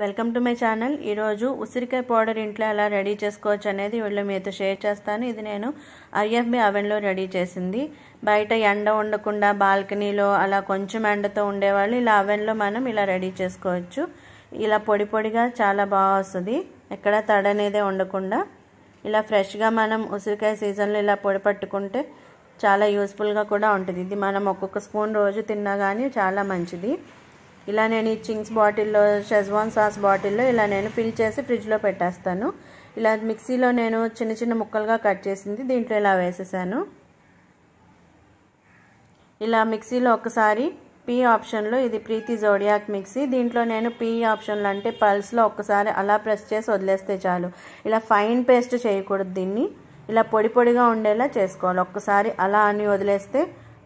welcome to my channel ఈరోజు ఉసిరికాయ powder ఇంట్లో ఎలా రెడీ చేసుకోవచ్చు అనేది వీళ్ళు మీతో షేర్ చేస్తాను ఇది నేను ఐఎఫ్బి అవెన్లో రెడీ చేసింది బయట ఎండ ఉండకుండా బాల్కనీలో అలా కొంచెం ఎండతో ఉండేవాళ్ళు ఇలా అవెన్లో మనం ఇలా రెడీ చేసుకోవచ్చు ఇలా పొడి పొడిగా చాలా బాగా వస్తుంది ఎక్కడ తడ అనేదే ఉండకుండా ఇలా ఫ్రెష్గా మనం ఉసిరికాయ సీజన్లో ఇలా పొడి పట్టుకుంటే చాలా యూస్ఫుల్గా కూడా ఉంటుంది ఇది మనం ఒక్కొక్క స్పూన్ రోజు తిన్నా కానీ చాలా మంచిది ఇలా నేను ఈ చింగ్స్ బాటిల్లో షెజ్వాన్ సాస్ బాటిల్లో ఇలా నేను ఫిల్ చేసి ఫ్రిడ్జ్లో పెట్టేస్తాను ఇలా మిక్సీలో నేను చిన్న చిన్న ముక్కలుగా కట్ చేసింది దీంట్లో ఇలా వేసేసాను ఇలా మిక్సీలో ఒకసారి పీ ఆప్షన్లో ఇది ప్రీతి జోడియాక్ మిక్సీ దీంట్లో నేను పీ ఆప్షన్లు అంటే పల్స్లో ఒక్కసారి అలా ప్రెస్ చేసి వదిలేస్తే చాలు ఇలా ఫైన్ పేస్ట్ చేయకూడదు దీన్ని ఇలా పొడి పొడిగా ఉండేలా చేసుకోవాలి ఒక్కసారి అలా అని వదిలేస్తే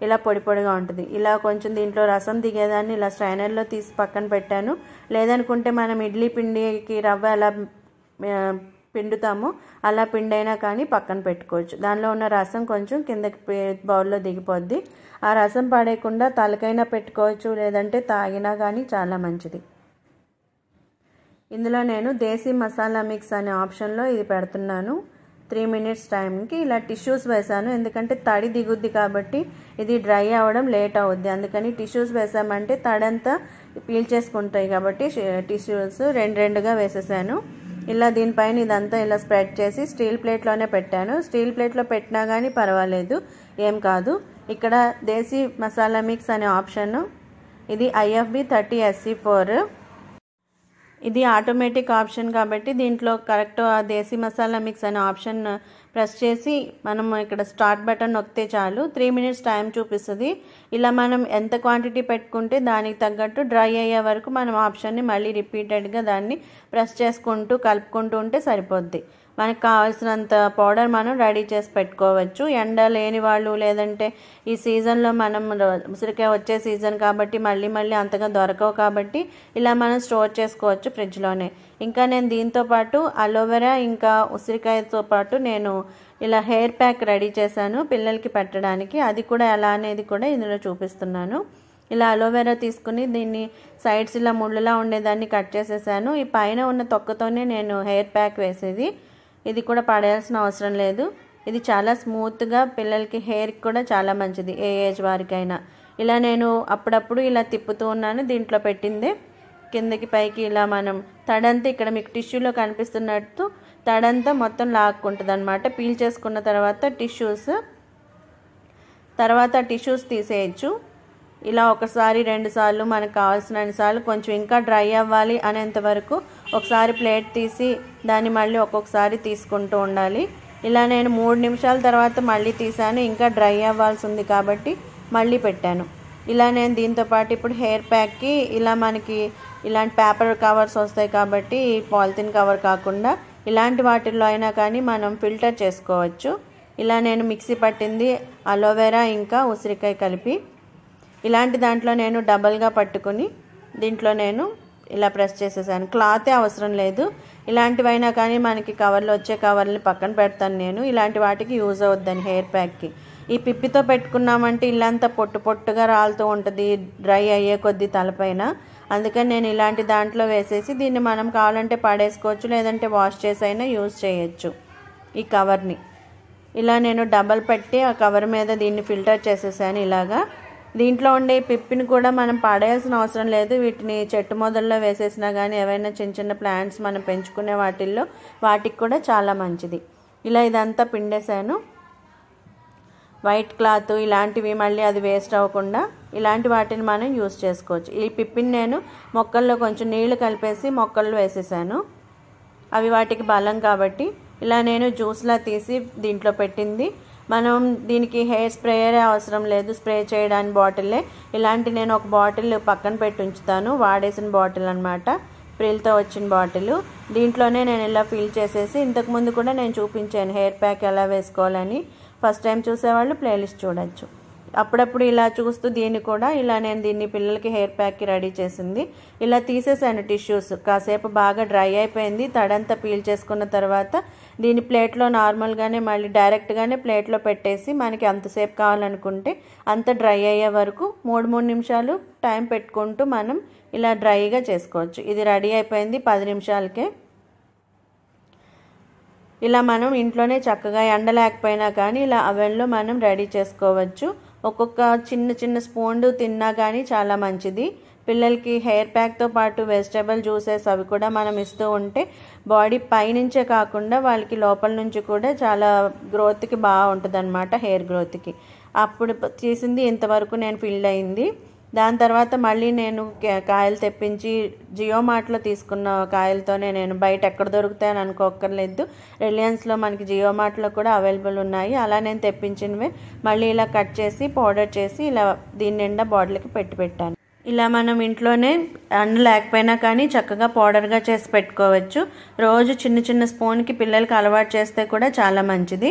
ఇలా పొడి పొడిగా ఉంటుంది ఇలా కొంచెం దీంట్లో రసం దిగేదాన్ని ఇలా స్ట్రైనర్లో తీసి పక్కన పెట్టాను లేదనుకుంటే మనం ఇడ్లీ పిండికి రవ్వ ఎలా పిండుతాము అలా పిండైనా కానీ పక్కన పెట్టుకోవచ్చు దానిలో ఉన్న రసం కొంచెం కిందకి బౌల్లో దిగిపోద్ది ఆ రసం పడేయకుండా తలకైనా పెట్టుకోవచ్చు లేదంటే తాగినా కానీ చాలా మంచిది ఇందులో నేను దేశీ మసాలా మిక్స్ అనే ఆప్షన్లో ఇది పెడుతున్నాను త్రీ మినిట్స్ టైంకి ఇలా టిష్యూస్ వేసాను ఎందుకంటే తడి దిగుద్ది కాబట్టి ఇది డ్రై అవ్వడం లేట్ అవుద్ది అందుకని టిష్యూస్ వేసామంటే తడంతా పీల్ చేసుకుంటాయి కాబట్టి టిష్యూస్ రెండు రెండుగా వేసేసాను ఇలా దీనిపైన ఇదంతా ఇలా స్ప్రెడ్ చేసి స్టీల్ ప్లేట్లోనే పెట్టాను స్టీల్ ప్లేట్లో పెట్టినా కానీ పర్వాలేదు ఏం కాదు ఇక్కడ దేశీ మసాలా మిక్స్ అనే ఆప్షన్ ఇది ఐఎఫ్బి థర్టీ ఎస్సీ ఫోర్ ఇది ఆటోమేటిక్ ఆప్షన్ కాబట్టి దీంట్లో కరెక్ట్ దేశీ మసాలా మిక్స్ అనే ఆప్షన్ ప్రెస్ చేసి మనం ఇక్కడ స్టార్ట్ బటన్ నొక్కితే చాలు త్రీ మినిట్స్ టైం చూపిస్తుంది ఇలా మనం ఎంత క్వాంటిటీ పెట్టుకుంటే దానికి తగ్గట్టు డ్రై అయ్యే వరకు మనం ఆప్షన్ని మళ్ళీ రిపీటెడ్గా దాన్ని ప్రెస్ చేసుకుంటూ కలుపుకుంటూ ఉంటే సరిపోద్ది మనకు కావాల్సినంత పౌడర్ మనం రెడీ చేసి పెట్టుకోవచ్చు ఎండ లేని వాళ్ళు లేదంటే ఈ సీజన్లో మనం ఉసిరికాయ వచ్చే సీజన్ కాబట్టి మళ్ళీ మళ్ళీ అంతగా దొరకవు కాబట్టి ఇలా మనం స్టోర్ చేసుకోవచ్చు ఫ్రిడ్జ్లోనే ఇంకా నేను దీంతో పాటు అలోవెరా ఇంకా ఉసిరికాయతో పాటు నేను ఇలా హెయిర్ ప్యాక్ రెడీ చేశాను పిల్లలకి పెట్టడానికి అది కూడా ఎలా అనేది కూడా ఇందులో చూపిస్తున్నాను ఇలా అలోవెరా తీసుకుని దీన్ని సైడ్స్ ఇలా ముళ్ళులా ఉండేదాన్ని కట్ చేసేసాను ఈ పైన ఉన్న తొక్కతోనే నేను హెయిర్ ప్యాక్ వేసేది ఇది కూడా పడేయాల్సిన అవసరం లేదు ఇది చాలా స్మూత్గా పిల్లలకి హెయిర్కి కూడా చాలా మంచిది ఏ ఏజ్ వారికైనా ఇలా నేను అప్పుడప్పుడు ఇలా తిప్పుతూ ఉన్నాను దీంట్లో పెట్టింది కిందకి పైకి ఇలా మనం తడంతా ఇక్కడ మీకు టిష్యూలో కనిపిస్తున్నట్టు తడంతా మొత్తం లాక్కుంటుంది అనమాట పీల్ చేసుకున్న తర్వాత టిష్యూస్ తర్వాత టిష్యూస్ తీసేయచ్చు ఇలా ఒకసారి రెండు సార్లు మనకు కావాల్సిన సార్లు కొంచెం ఇంకా డ్రై అవ్వాలి అనేంత వరకు ఒకసారి ప్లేట్ తీసి దాన్ని మళ్ళీ ఒక్కొక్కసారి తీసుకుంటూ ఉండాలి ఇలా నేను మూడు నిమిషాల తర్వాత మళ్ళీ తీసాను ఇంకా డ్రై అవ్వాల్సి ఉంది కాబట్టి మళ్ళీ పెట్టాను ఇలా నేను దీంతోపాటు ఇప్పుడు హెయిర్ ప్యాక్కి ఇలా మనకి ఇలాంటి పేపర్ కవర్స్ వస్తాయి కాబట్టి పాలిథిన్ కవర్ కాకుండా ఇలాంటి వాటిల్లో అయినా కానీ మనం ఫిల్టర్ చేసుకోవచ్చు ఇలా నేను మిక్సీ పట్టింది అలోవెరా ఇంకా ఉసిరికాయ కలిపి ఇలాంటి దాంట్లో నేను డబల్గా పట్టుకుని దీంట్లో నేను ఇలా ప్రెస్ చేసేసాను క్లాతే అవసరం లేదు ఇలాంటివైనా కానీ మనకి కవర్లు వచ్చే కవర్ని పక్కన పెడతాను నేను ఇలాంటి వాటికి యూజ్ అవుద్దని హెయిర్ ప్యాక్కి ఈ పిప్పితో పెట్టుకున్నామంటే ఇల్లంతా పొట్టు పొట్టుగా రాలుతూ ఉంటుంది డ్రై అయ్యే కొద్దీ తలపైన అందుకని నేను ఇలాంటి దాంట్లో వేసేసి దీన్ని మనం కావాలంటే పడేసుకోవచ్చు లేదంటే వాష్ చేసైనా యూజ్ చేయొచ్చు ఈ కవర్ని ఇలా నేను డబల్ పెట్టి ఆ కవర్ మీద దీన్ని ఫిల్టర్ చేసేసాను ఇలాగా దీంట్లో ఉండే పిప్పిని కూడా మనం పాడేయాల్సిన అవసరం లేదు వీటిని చెట్టు మొదల్లో వేసేసినా కానీ ఏవైనా చిన్న చిన్న ప్లాంట్స్ మనం పెంచుకునే వాటిల్లో వాటికి కూడా చాలా మంచిది ఇలా ఇదంతా పిండేశాను వైట్ క్లాత్ ఇలాంటివి మళ్ళీ అది వేస్ట్ అవ్వకుండా ఇలాంటి వాటిని మనం యూస్ చేసుకోవచ్చు ఈ పిప్పిని నేను మొక్కల్లో కొంచెం నీళ్లు కలిపేసి మొక్కలు వేసేసాను అవి వాటికి బలం కాబట్టి ఇలా నేను జ్యూస్లా తీసి దీంట్లో పెట్టింది మనం దీనికి హెయిర్ స్ప్రేయరే అవసరం లేదు స్ప్రే చేయడానికి బాటిల్లే ఇలాంటి నేను ఒక బాటిల్ పక్కన పెట్టి ఉంచుతాను వాడేసిన బాటిల్ అనమాట ప్రిల్తో వచ్చిన బాటిల్ దీంట్లోనే నేను ఇలా ఫిల్ చేసేసి ఇంతకుముందు కూడా నేను చూపించాను హెయిర్ ప్యాక్ ఎలా వేసుకోవాలని ఫస్ట్ టైం చూసేవాళ్ళు ప్లేలిస్ట్ చూడొచ్చు అప్పుడప్పుడు ఇలా చూస్తూ దీన్ని కూడా ఇలా నేను దీన్ని పిల్లలకి హెయిర్ ప్యాక్కి రెడీ చేసింది ఇలా తీసేసాను టిష్యూస్ కాసేపు బాగా డ్రై అయిపోయింది తడంతా పీల్ చేసుకున్న తర్వాత దీన్ని ప్లేట్లో నార్మల్గానే మళ్ళీ డైరెక్ట్గానే ప్లేట్లో పెట్టేసి మనకి అంతసేపు కావాలనుకుంటే అంత డ్రై అయ్యే వరకు మూడు మూడు నిమిషాలు టైం పెట్టుకుంటూ మనం ఇలా డ్రైగా చేసుకోవచ్చు ఇది రెడీ అయిపోయింది పది నిమిషాలకే ఇలా మనం ఇంట్లోనే చక్కగా ఎండ లేకపోయినా కానీ ఇలా అవెన్లో మనం రెడీ చేసుకోవచ్చు ఒక్కొక్క చిన్న చిన్న స్పూన్ తిన్నా కానీ చాలా మంచిది పిల్లలకి హెయిర్ ప్యాక్తో పాటు వెజిటేబుల్ జ్యూసెస్ అవి కూడా మనం ఇస్తూ ఉంటే బాడీ పైనుంచే కాకుండా వాళ్ళకి లోపల నుంచి కూడా చాలా గ్రోత్కి బాగుంటుంది అనమాట హెయిర్ గ్రోత్కి అప్పుడు చేసింది ఇంతవరకు నేను ఫీల్ అయింది దాని తర్వాత మళ్ళీ నేను కాయలు తెప్పించి జియో మార్ట్లో తీసుకున్న కాయలతోనే నేను బయట ఎక్కడ దొరుకుతాయని అనుకోక్కర్లేదు రిలయన్స్లో మనకి జియో మార్ట్లో కూడా అవైలబుల్ ఉన్నాయి అలా నేను తెప్పించినవే మళ్ళీ ఇలా కట్ చేసి పౌడర్ చేసి ఇలా దీని నిండా బాటిల్కి పెట్టి పెట్టాను ఇలా మనం ఇంట్లోనే అండ్ లేకపోయినా కానీ చక్కగా పౌడర్గా చేసి పెట్టుకోవచ్చు రోజు చిన్న చిన్న స్పూన్కి పిల్లలకి అలవాటు చేస్తే కూడా చాలా మంచిది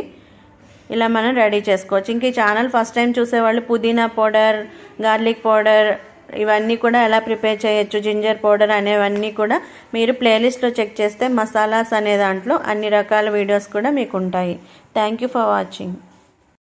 ఇలా మనం రెడీ చేసుకోవచ్చు ఇంక ఈ ఛానల్ ఫస్ట్ టైం చూసేవాళ్ళు పుదీనా పౌడర్ గార్లిక్ పౌడర్ ఇవన్నీ కూడా ఎలా ప్రిపేర్ చేయొచ్చు జింజర్ పౌడర్ అనేవన్నీ కూడా మీరు ప్లేలిస్ట్లో చెక్ చేస్తే మసాలాస్ అనే దాంట్లో అన్ని రకాల వీడియోస్ కూడా మీకు ఉంటాయి థ్యాంక్ ఫర్ వాచింగ్